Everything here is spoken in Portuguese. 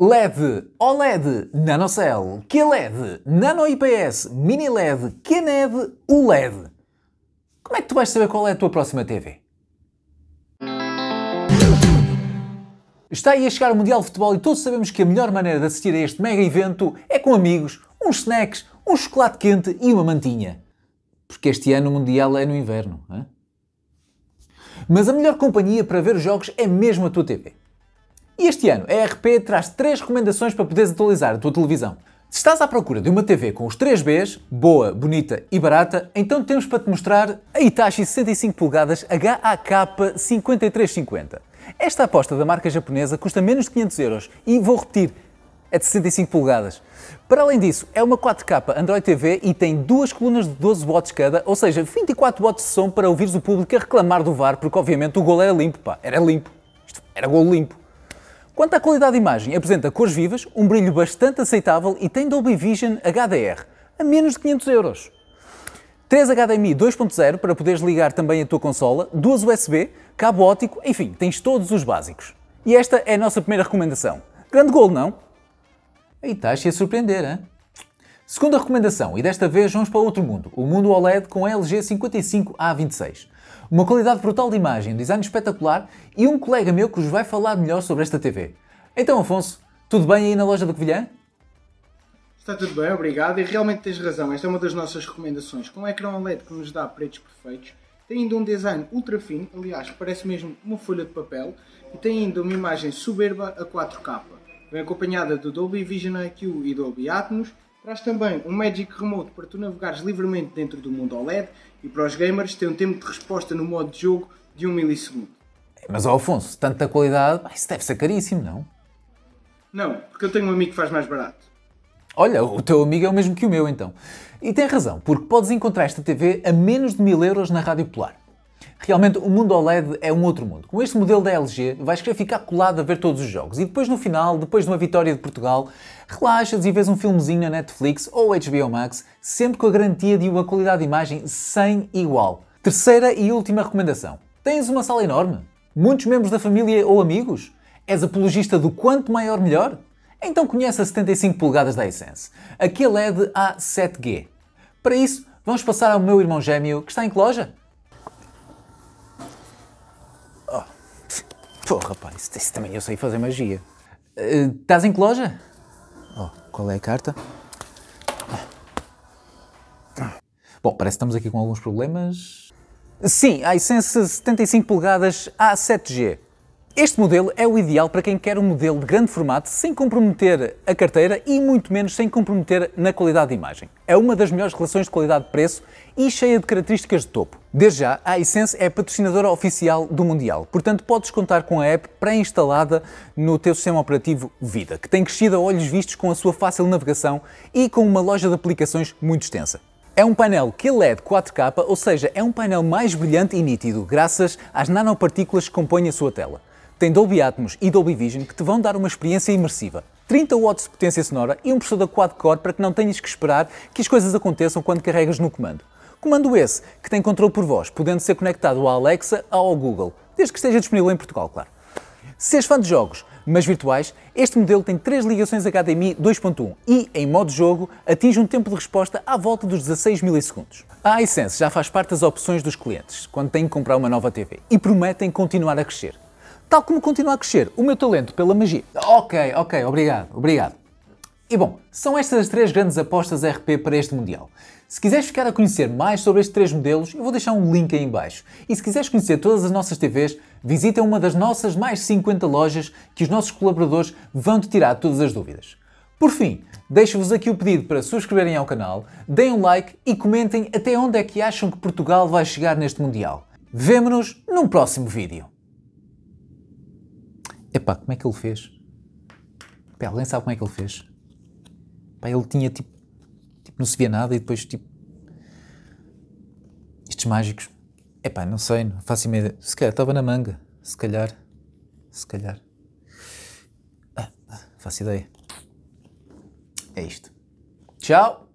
LED, OLED, NanoCell, QLED, Nano IPS, Mini LED, QNED, ULED. Como é que tu vais saber qual é a tua próxima TV? Está aí a chegar o Mundial de Futebol e todos sabemos que a melhor maneira de assistir a este mega evento é com amigos, uns snacks, um chocolate quente e uma mantinha. Porque este ano o Mundial é no inverno. Hein? Mas a melhor companhia para ver os jogos é mesmo a tua TV. E este ano, a ERP traz três recomendações para poderes atualizar a tua televisão. Se estás à procura de uma TV com os 3 Bs, boa, bonita e barata, então temos para te mostrar a Hitachi 65 polegadas HAK 5350. Esta aposta da marca japonesa custa menos de 500 euros e, vou repetir, é de 65 polegadas. Para além disso, é uma 4K Android TV e tem duas colunas de 12 watts cada, ou seja, 24 watts de som para ouvires o público a reclamar do VAR, porque obviamente o gol era limpo, pá, era limpo. Isto era gol limpo. Quanto à qualidade de imagem, apresenta cores vivas, um brilho bastante aceitável e tem Dolby Vision HDR, a menos de 500 euros. 3 HDMI 2.0 para poderes ligar também a tua consola, duas USB, cabo óptico, enfim, tens todos os básicos. E esta é a nossa primeira recomendação. Grande gol, não? Aí estás-te a surpreender, hein? Segunda recomendação, e desta vez vamos para outro mundo, o mundo OLED com a LG 55A26. Uma qualidade brutal de imagem, um design espetacular e um colega meu que vos vai falar melhor sobre esta TV. Então, Afonso, tudo bem aí na loja da Covilhã? Está tudo bem, obrigado. E realmente tens razão, esta é uma das nossas recomendações. Com um ecrã OLED que nos dá pretos perfeitos, tem ainda um design ultra fino, aliás, parece mesmo uma folha de papel, e tem ainda uma imagem soberba a 4K. Vem acompanhada do Dolby Vision IQ e Dolby Atmos Traz também um Magic Remote para tu navegares livremente dentro do mundo OLED e para os gamers tem um tempo de resposta no modo de jogo de 1 milissegundo. É, mas Alfonso, Afonso, tanta qualidade, isso deve ser caríssimo, não? Não, porque eu tenho um amigo que faz mais barato. Olha, o teu amigo é o mesmo que o meu então. E tem razão, porque podes encontrar esta TV a menos de 1000 euros na Rádio Polar. Realmente, o mundo OLED é um outro mundo. Com este modelo da LG, vais querer ficar colado a ver todos os jogos e depois no final, depois de uma vitória de Portugal, relaxas e vês um filmezinho na Netflix ou HBO Max, sempre com a garantia de uma qualidade de imagem sem igual. Terceira e última recomendação. Tens uma sala enorme? Muitos membros da família ou amigos? És apologista do quanto maior melhor? Então conhece a 75 polegadas da Essence. Aqui a LED A7G. Para isso, vamos passar ao meu irmão gêmeo que está em que loja? Pô, rapaz, isso, isso também eu sei fazer magia. Uh, estás em que loja? Oh, qual é a carta? Bom, parece que estamos aqui com alguns problemas. Sim, a iSense 75 polegadas A7G. Este modelo é o ideal para quem quer um modelo de grande formato sem comprometer a carteira e muito menos sem comprometer na qualidade de imagem. É uma das melhores relações de qualidade-preço e cheia de características de topo. Desde já, a Essence é patrocinadora oficial do Mundial, portanto podes contar com a app pré-instalada no teu sistema operativo Vida, que tem crescido a olhos vistos com a sua fácil navegação e com uma loja de aplicações muito extensa. É um painel QLED 4K, ou seja, é um painel mais brilhante e nítido, graças às nanopartículas que compõem a sua tela tem Dolby Atmos e Dolby Vision que te vão dar uma experiência imersiva. 30 watts de potência sonora e um processador quad-core para que não tenhas que esperar que as coisas aconteçam quando carregas no comando. Comando esse que tem controle por voz, podendo ser conectado à Alexa ou ao Google, desde que esteja disponível em Portugal, claro. Se és fã de jogos, mas virtuais, este modelo tem 3 ligações HDMI 2.1 e, em modo jogo, atinge um tempo de resposta à volta dos 16 milissegundos. A iSense já faz parte das opções dos clientes quando têm que comprar uma nova TV e prometem continuar a crescer tal como continua a crescer o meu talento pela magia. Ok, ok, obrigado, obrigado. E bom, são estas as três grandes apostas RP para este Mundial. Se quiseres ficar a conhecer mais sobre estes três modelos, eu vou deixar um link aí embaixo. E se quiseres conhecer todas as nossas TVs, visita uma das nossas mais 50 lojas que os nossos colaboradores vão te tirar todas as dúvidas. Por fim, deixo-vos aqui o pedido para subscreverem ao canal, deem um like e comentem até onde é que acham que Portugal vai chegar neste Mundial. Vemo-nos num próximo vídeo. Epá, como é que ele fez? Pá, alguém sabe como é que ele fez? Pá, ele tinha tipo, tipo. Não se via nada e depois tipo. Estes mágicos. Epá, não sei, não faço ideia. Se calhar estava na manga. Se calhar. Se calhar. Ah, ah faço ideia. É isto. Tchau!